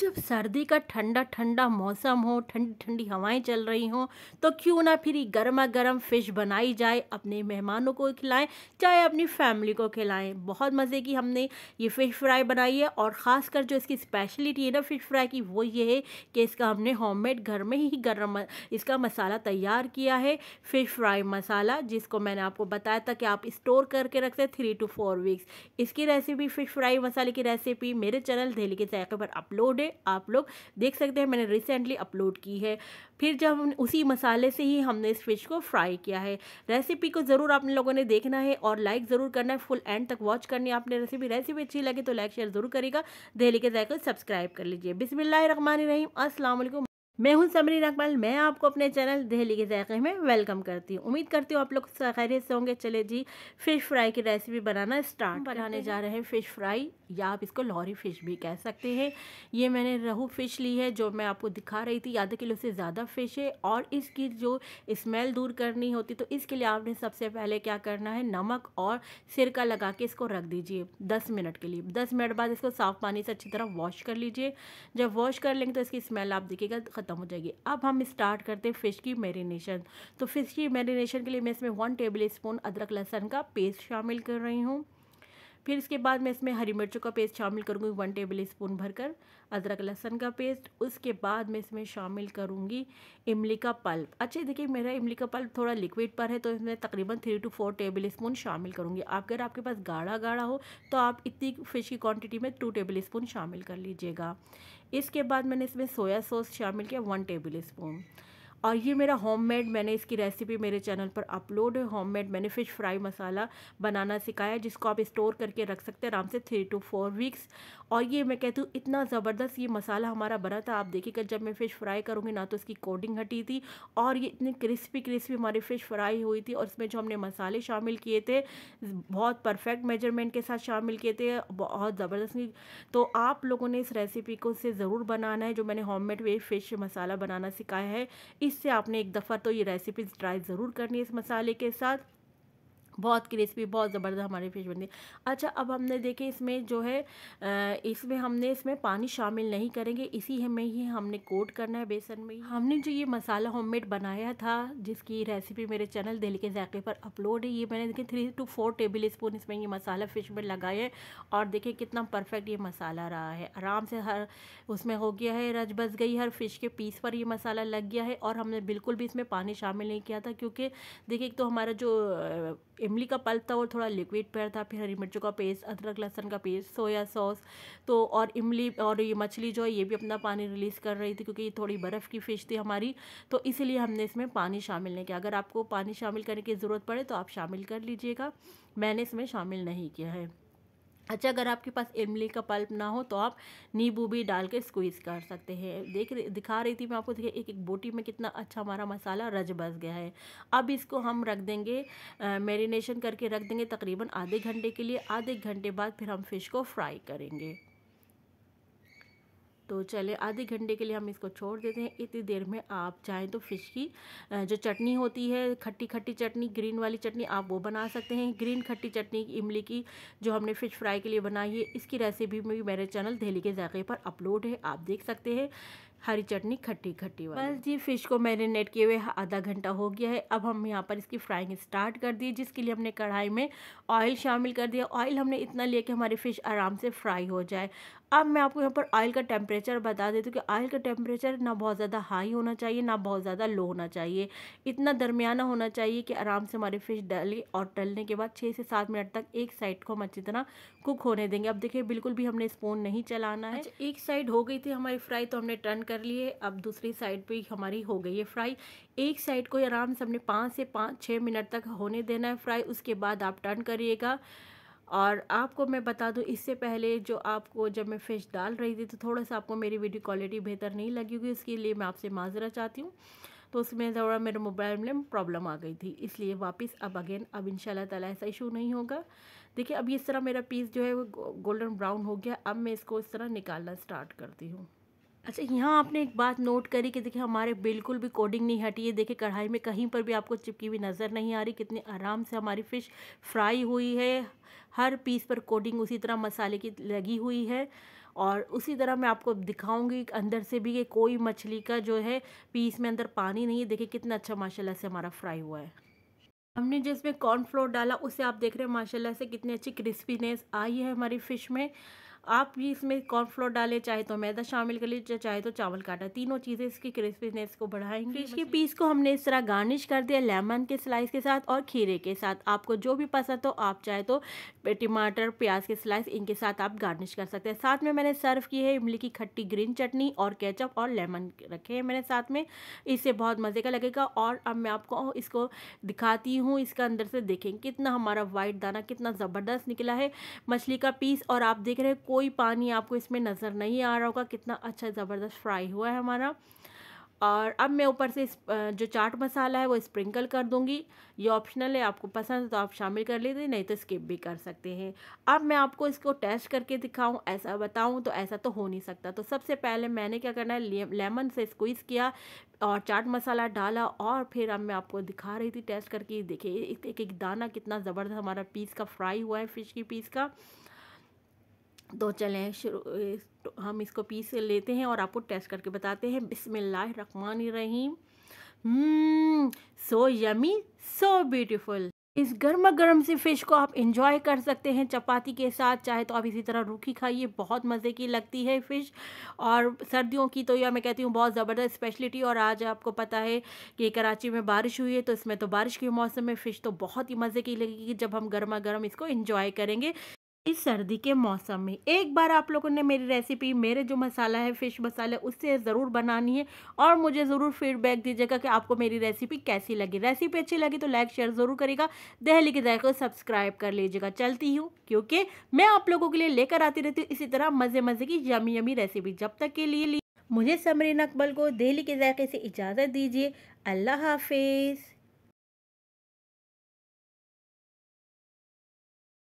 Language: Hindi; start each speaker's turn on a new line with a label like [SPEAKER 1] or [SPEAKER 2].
[SPEAKER 1] जब सर्दी का ठंडा ठंडा मौसम हो ठंडी ठंडी हवाएं चल रही हों तो क्यों ना फिर गर्मा गर्म फिश बनाई जाए अपने मेहमानों को खिलाएं चाहे अपनी फैमिली को खिलाएं बहुत मज़े की हमने ये फ़िश फ्राई बनाई है और ख़ासकर जो इसकी स्पेशलिटी है ना फ़िश फ्राई की वो ये है कि इसका हमने होममेड घर में ही गर्म इसका मसाला तैयार किया है फ़िश फ्राई मसाला जिसको मैंने आपको बताया था कि आप स्टोर करके रखते हैं थ्री टू फोर वीक्स इसकी रेसिपी फ़िश फ्राई मसाले की रेसिपी मेरे चैनल दिल्ली के जैक़े पर अपलोड है आप लोग देख सकते हैं मैंने रिसेंटली अपलोड की है फिर जब उसी मसाले से ही हमने इस फिश को फ्राई किया है रेसिपी को ज़रूर आप लोगों ने देखना है और लाइक ज़रूर करना है फुल एंड तक वॉच करनी है आपने रेसिपी रेसिपी अच्छी लगे तो लाइक शेयर ज़रूर करेगा दिल्ली के जायको सब्सक्राइब कर लीजिए बिसमिल्ल रन रहीम मैं हूं समरीन अकबल मैं आपको अपने चैनल दिल्ली के जायके में वेलकम करती हूँ उम्मीद करती हूँ आप लोग खैरियत से होंगे चले जी फ़िश फ्राई की रेसिपी बनाना स्टार्ट बनाने जा रहे हैं फ़िश फ्राई या आप इसको लॉरी फ़िश भी कह सकते हैं ये मैंने रहू फ़िश ली है जो मैं आपको दिखा रही थी आधा किलो से ज़्यादा फ़िश है और इसकी जो स्मेल दूर करनी होती तो इसके लिए आपने सबसे पहले क्या करना है नमक और सिरका लगा के इसको रख दीजिए दस मिनट के लिए दस मिनट बाद इसको साफ़ पानी से अच्छी तरह वॉश कर लीजिए जब वॉश कर लेंगे तो इसकी स्मेल आप देखिएगा ख़त्म हो जाएगी अब हम स्टार्ट करते हैं फ़िश की मैरिनेशन तो फ़िश की मैरिनेशन के लिए मैं इसमें वन टेबल स्पून अदरक लहसन का पेस्ट शामिल कर रही हूँ फिर इसके बाद मैं इसमें हरी मिर्चों का पेस्ट शामिल करूँगी वन टेबल स्पून भरकर अदरक लहसन का पेस्ट उसके बाद मैं इसमें शामिल करूँगी इमली का पल्प अच्छा देखिए मेरा इमली का पल्प थोड़ा लिक्विड पर है तो इसमें तकरीबन three two four tablespoon शामिल करूँगी आप अगर आपके पास गाढ़ा गाढ़ा हो तो आप इतनी फिश की क्वान्टिटी में टू टेबल स्पून शामिल कर लीजिएगा इसके बाद मैंने इसमें सोया सॉस शामिल किया वन टेबल स्पून और ये मेरा होममेड मैंने इसकी रेसिपी मेरे चैनल पर अपलोड है होममेड मैंने फ़िश फ्राई मसाला बनाना सिखाया जिसको आप स्टोर करके रख सकते हैं आराम से थ्री टू फोर वीक्स और ये मैं कहती हूँ इतना ज़बरदस्त ये मसाला हमारा बना था आप देखिएगा जब मैं फ़िश फ्राई करूँगी ना तो इसकी कोटिंग हटी थी और ये इतनी क्रिस्पी क्रिस्पी हमारी फ़िश फ्राई हुई थी और इसमें जो हमने मसाले शामिल किए थे बहुत परफेक्ट मेजरमेंट के साथ शामिल किए थे बहुत ज़बरदस्त तो आप लोगों ने इस रेसिपी को से ज़रूर बनाना है जो मैंने होम मेड वे फ़िश मसाला बनाना सिखाया है इससे आपने एक दफ़ा तो ये रेसिपी ट्राई ज़रूर करनी है इस मसाले के साथ बहुत क्रिस्पी बहुत ज़बरदस्त हमारी फ़िश बनती है अच्छा अब हमने देखें इसमें जो है इसमें हमने इसमें पानी शामिल नहीं करेंगे इसी में ही हमने कोट करना है बेसन में हमने जो ये मसाला होममेड बनाया था जिसकी रेसिपी मेरे चैनल दिल के जायके पर अपलोड है ये मैंने देखें three two four tablespoon इसमें ये मसाला फ़िश में लगाया है और देखिए कितना परफेक्ट ये मसाला रहा है आराम से हर उसमें हो गया है रज बस गई हर फ़िश के पीस पर ये मसाला लग गया है और हमने बिल्कुल भी इसमें पानी शामिल नहीं किया था क्योंकि देखिए एक तो हमारा जो इमली का पल्प था और थोड़ा लिक्विड पैर था फिर हरी मिर्चों का पेस्ट अदरक लहसन का पेस्ट सोया सॉस तो और इमली और ये मछली जो है ये भी अपना पानी रिलीज़ कर रही थी क्योंकि ये थोड़ी बर्फ़ की फ़िश थी हमारी तो इसीलिए हमने इसमें पानी शामिल नहीं किया अगर आपको पानी शामिल करने की ज़रूरत पड़े तो आप शामिल कर लीजिएगा मैंने इसमें शामिल नहीं किया है अच्छा अगर आपके पास इमली का पल्प ना हो तो आप नींबू भी डाल के स्क्वीज़ कर सकते हैं देख दिखा रही थी मैं आपको देखिए एक एक बोटी में कितना अच्छा हमारा मसाला रज बस गया है अब इसको हम रख देंगे मैरिनेशन करके रख देंगे तकरीबन आधे घंटे के लिए आधे घंटे बाद फिर हम फ़िश को फ्राई करेंगे तो चले आधे घंटे के लिए हम इसको छोड़ देते हैं इतनी देर में आप चाहें तो फ़िश की जो चटनी होती है खट्टी खट्टी चटनी ग्रीन वाली चटनी आप वो बना सकते हैं ग्रीन खट्टी चटनी इमली की जो हमने फ़िश फ्राई के लिए बनाई है इसकी रेसिपी भी मेरे चैनल दिल्ली के जायके पर अपलोड है आप देख सकते हैं हरी चटनी खट्टी खट्टी वाली बस जी फिश को मैरिनेट किए हुए आधा घंटा हो गया है अब हम यहाँ पर इसकी फ्राइंग स्टार्ट कर दी जिसके लिए हमने कढ़ाई में ऑयल शामिल कर दिया ऑयल हमने इतना लिया कि हमारी फ़िश आराम से फ्राई हो जाए अब मैं आपको यहाँ पर ऑयल का टेम्परेचर बता देती हूँ कि ऑयल का टेम्परेचर ना बहुत ज़्यादा हाई होना चाहिए ना बहुत ज़्यादा लो होना चाहिए इतना दरमियाना होना चाहिए कि आराम से हमारी फ़िश डले और डलने के बाद छः से सात मिनट तक एक साइड को हम अच्छी तरह कुक होने देंगे अब देखिए बिल्कुल भी हमने स्पून नहीं चलाना है अच्छा, एक साइड हो गई थी हमारी फ्राई तो हमने टर्न कर लिए अब दूसरी साइड पे हमारी हो गई है फ्राई एक साइड को आराम से हमने पाँच से पाँच छः मिनट तक होने देना है फ्राई उसके बाद आप टर्न करिएगा और आपको मैं बता दूं इससे पहले जो आपको जब मैं फ़िश डाल रही थी तो थोड़ा सा आपको मेरी वीडियो क्वालिटी बेहतर नहीं लगी होगी इसके लिए मैं आपसे माजरा चाहती हूँ तो उसमें थोड़ा मेरे मोबाइल में प्रॉब्लम आ गई थी इसलिए वापस अब अगेन अब इन ताला ऐसा इशू नहीं होगा देखिए अब इस तरह मेरा पीस जो है वो गोल्डन ब्राउन हो गया अब मैं इसको इस तरह निकालना स्टार्ट करती हूँ अच्छा यहाँ आपने एक बात नोट करी कि देखिए हमारे बिल्कुल भी कोडिंग नहीं हटी है देखिए कढ़ाई में कहीं पर भी आपको चिपकी हुई नज़र नहीं आ रही कितने आराम से हमारी फ़िश फ्राई हुई है हर पीस पर कोडिंग उसी तरह मसाले की लगी हुई है और उसी तरह मैं आपको दिखाऊंगी अंदर से भी कि कोई मछली का जो है पीस में अंदर पानी नहीं है देखिए कितना अच्छा माशाला से हमारा फ्राई हुआ है हमने जिसमें कॉर्नफ्लोर डाला उसे आप देख रहे हैं माशाला से कितनी अच्छी क्रिस्पीनेस आई है हमारी फ़िश में आप भी इसमें कॉर्नफ्लोर डालें चाहे तो मैदा शामिल कर लीजिए चाहे तो चावल काटा तीनों चीज़ें इसकी क्रिस्पीनेस को बढ़ाएंगी इसके पीस को हमने इस तरह गार्निश कर दिया लेमन के स्लाइस के साथ और खीरे के साथ आपको जो भी पसंद हो आप चाहे तो टमाटर प्याज के स्लाइस इनके साथ आप गार्निश कर सकते हैं साथ में मैंने सर्व की है इमली की खट्टी ग्रीन चटनी और केचप और लेमन रखे हैं मैंने साथ में इससे बहुत मज़े का लगेगा और अब मैं आपको इसको दिखाती हूँ इसका अंदर से देखें कितना हमारा वाइट दाना कितना ज़बरदस्त निकला है मछली का पीस और आप देख रहे हैं कोई पानी आपको इसमें नज़र नहीं आ रहा होगा कितना अच्छा ज़बरदस्त फ्राई हुआ है हमारा और अब मैं ऊपर से जो चाट मसाला है वो स्प्रिंकल कर दूंगी ये ऑप्शनल है आपको पसंद है तो आप शामिल कर लेते नहीं तो स्किप भी कर सकते हैं अब मैं आपको इसको टेस्ट करके दिखाऊं ऐसा बताऊं तो ऐसा तो हो नहीं सकता तो सबसे पहले मैंने क्या करना है लेमन से स्क्वीज़ किया और चाट मसाला डाला और फिर अब मैं आपको दिखा रही थी टेस्ट करके देखिए एक एक दाना कितना ज़बरदस्त हमारा पीस का फ्राई हुआ है फ़िश की पीस का तो चलें शुरू तो हम इसको पीस लेते हैं और आपको टेस्ट करके बताते हैं बिसमिल्लाह रकमान रहीम सो यमी सो ब्यूटिफुल इस गर्मा गर्म सी फ़िश को आप इंजॉय कर सकते हैं चपाती के साथ चाहे तो आप इसी तरह रूखी खाइए बहुत मज़े की लगती है फ़िश और सर्दियों की तो यह मैं कहती हूँ बहुत ज़बरदस्त स्पेशलिटी और आज आपको पता है कि कराची में बारिश हुई है तो इसमें तो बारिश के मौसम में फ़िश तो बहुत ही मज़े की लगेगी जब हम गर्मा गर्म इसको इंजॉय करेंगे इस सर्दी के मौसम में एक बार आप लोगों ने मेरी रेसिपी मेरे जो मसाला है फ़िश मसाला उससे ज़रूर बनानी है और मुझे ज़रूर फीडबैक दीजिएगा कि आपको मेरी रेसिपी कैसी लगी रेसिपी अच्छी लगी तो लाइक शेयर ज़रूर करेगा दहली के जायको सब्सक्राइब कर लीजिएगा चलती हूँ क्योंकि मैं आप लोगों के लिए लेकर आती रहती हूँ इसी तरह मज़े मज़े की यमी यमी रेसिपी जब तक के लिए मुझे समरीन अकबल को दिल्ली के जायके से इजाज़त दीजिए अल्लाह हाफिज़